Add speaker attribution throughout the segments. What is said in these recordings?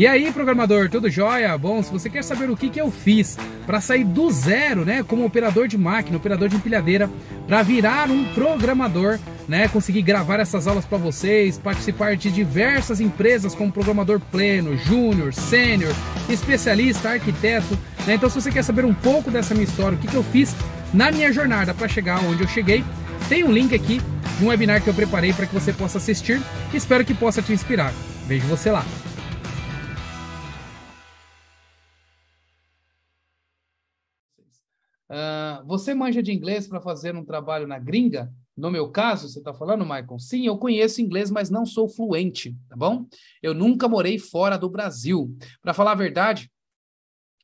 Speaker 1: E aí, programador, tudo jóia? Bom, se você quer saber o que, que eu fiz para sair do zero, né, como operador de máquina, operador de empilhadeira, para virar um programador, né, conseguir gravar essas aulas para vocês, participar de diversas empresas como programador pleno, júnior, sênior, especialista, arquiteto, né? Então, se você quer saber um pouco dessa minha história, o que, que eu fiz na minha jornada para chegar onde eu cheguei, tem um link aqui de um webinar que eu preparei para que você possa assistir. Espero que possa te inspirar. Vejo você lá. Ah, você manja de inglês para fazer um trabalho na gringa? No meu caso, você está falando, Michael? Sim, eu conheço inglês, mas não sou fluente, tá bom? Eu nunca morei fora do Brasil. Para falar a verdade,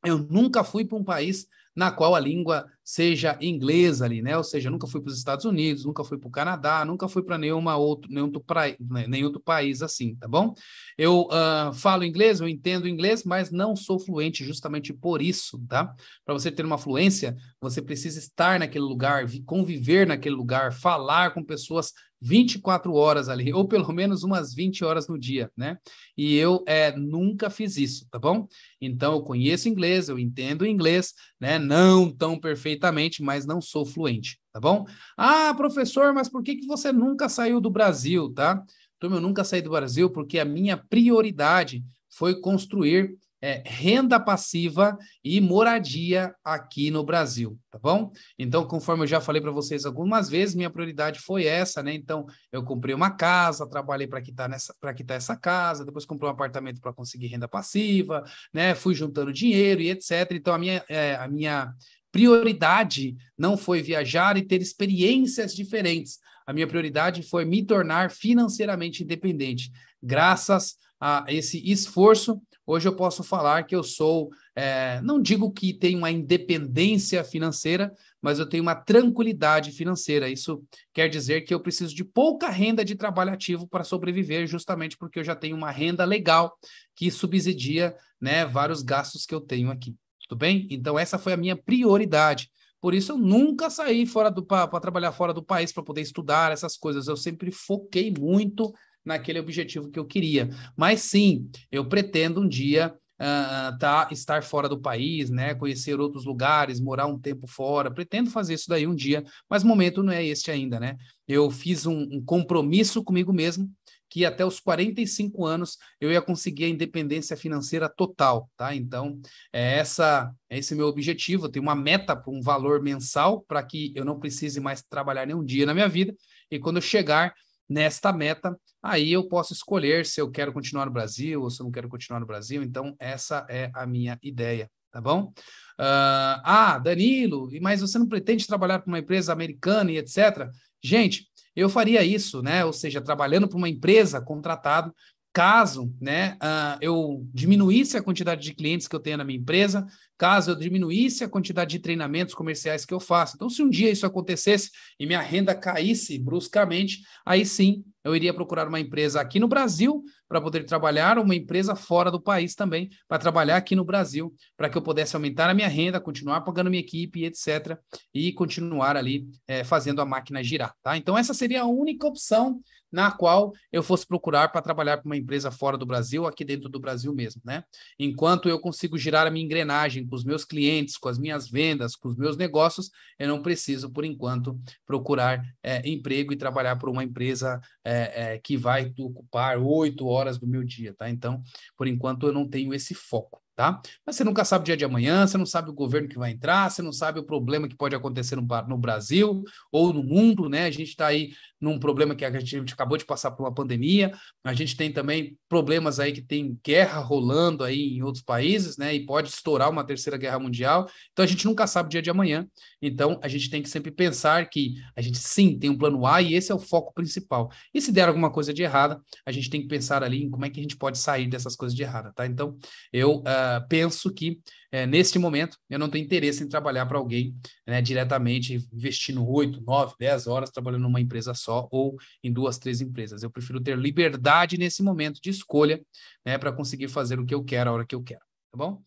Speaker 1: eu nunca fui para um país na qual a língua seja inglesa ali, né? Ou seja, nunca fui para os Estados Unidos, nunca fui para o Canadá, nunca fui para nenhuma outro, nenhum, outro pra, né, nenhum outro país assim, tá bom? Eu uh, falo inglês, eu entendo inglês, mas não sou fluente justamente por isso, tá? Para você ter uma fluência, você precisa estar naquele lugar, conviver naquele lugar, falar com pessoas 24 horas ali, ou pelo menos umas 20 horas no dia, né? E eu é, nunca fiz isso, tá bom? Então eu conheço inglês, eu entendo inglês, né? Não tão perfeito perfeitamente, mas não sou fluente, tá bom? Ah, professor, mas por que, que você nunca saiu do Brasil, tá? Turma, eu nunca saí do Brasil porque a minha prioridade foi construir é, renda passiva e moradia aqui no Brasil, tá bom? Então, conforme eu já falei para vocês algumas vezes, minha prioridade foi essa, né? Então, eu comprei uma casa, trabalhei para quitar tá nessa, para quitar tá essa casa, depois comprei um apartamento para conseguir renda passiva, né? Fui juntando dinheiro e etc. Então, a minha, é, a minha prioridade não foi viajar e ter experiências diferentes. A minha prioridade foi me tornar financeiramente independente. Graças a esse esforço, hoje eu posso falar que eu sou, é, não digo que tenho uma independência financeira, mas eu tenho uma tranquilidade financeira. Isso quer dizer que eu preciso de pouca renda de trabalho ativo para sobreviver, justamente porque eu já tenho uma renda legal que subsidia né, vários gastos que eu tenho aqui. Tudo bem? Então, essa foi a minha prioridade. Por isso, eu nunca saí fora do para trabalhar fora do país para poder estudar essas coisas. Eu sempre foquei muito naquele objetivo que eu queria. Mas sim, eu pretendo um dia uh, tá, estar fora do país, né? Conhecer outros lugares, morar um tempo fora. Pretendo fazer isso daí um dia, mas o momento não é este ainda, né? Eu fiz um, um compromisso comigo mesmo que até os 45 anos eu ia conseguir a independência financeira total, tá? Então, é essa é esse meu objetivo, eu tenho uma meta, um valor mensal para que eu não precise mais trabalhar nenhum dia na minha vida, e quando eu chegar nesta meta, aí eu posso escolher se eu quero continuar no Brasil ou se eu não quero continuar no Brasil. Então, essa é a minha ideia, tá bom? Uh, ah, Danilo, mas você não pretende trabalhar para uma empresa americana e etc. Gente, eu faria isso, né? Ou seja, trabalhando para uma empresa contratado, caso né, uh, eu diminuísse a quantidade de clientes que eu tenho na minha empresa, caso eu diminuísse a quantidade de treinamentos comerciais que eu faço. Então, se um dia isso acontecesse e minha renda caísse bruscamente, aí sim eu iria procurar uma empresa aqui no Brasil para poder trabalhar, uma empresa fora do país também para trabalhar aqui no Brasil, para que eu pudesse aumentar a minha renda, continuar pagando minha equipe, etc., e continuar ali é, fazendo a máquina girar. Tá? Então, essa seria a única opção na qual eu fosse procurar para trabalhar para uma empresa fora do Brasil, aqui dentro do Brasil mesmo, né? Enquanto eu consigo girar a minha engrenagem, com os meus clientes, com as minhas vendas, com os meus negócios, eu não preciso, por enquanto, procurar é, emprego e trabalhar por uma empresa é, é, que vai ocupar oito horas do meu dia, tá? Então, por enquanto, eu não tenho esse foco tá? Mas você nunca sabe o dia de amanhã, você não sabe o governo que vai entrar, você não sabe o problema que pode acontecer no, Brasil ou no mundo, né? A gente está aí num problema que a gente acabou de passar por uma pandemia, a gente tem também problemas aí que tem guerra rolando aí em outros países, né? E pode estourar uma terceira guerra mundial, então a gente nunca sabe o dia de amanhã, então a gente tem que sempre pensar que a gente sim tem um plano A e esse é o foco principal. E se der alguma coisa de errada, a gente tem que pensar ali em como é que a gente pode sair dessas coisas de errada, tá? Então, eu... Uh, eh, penso que é, neste momento eu não tenho interesse em trabalhar para alguém né, diretamente, investindo 8, 9, 10 horas trabalhando numa empresa só ou em duas, três empresas. Eu prefiro ter liberdade nesse momento de escolha né, para conseguir fazer o que eu quero a hora que eu quero. Tá bom?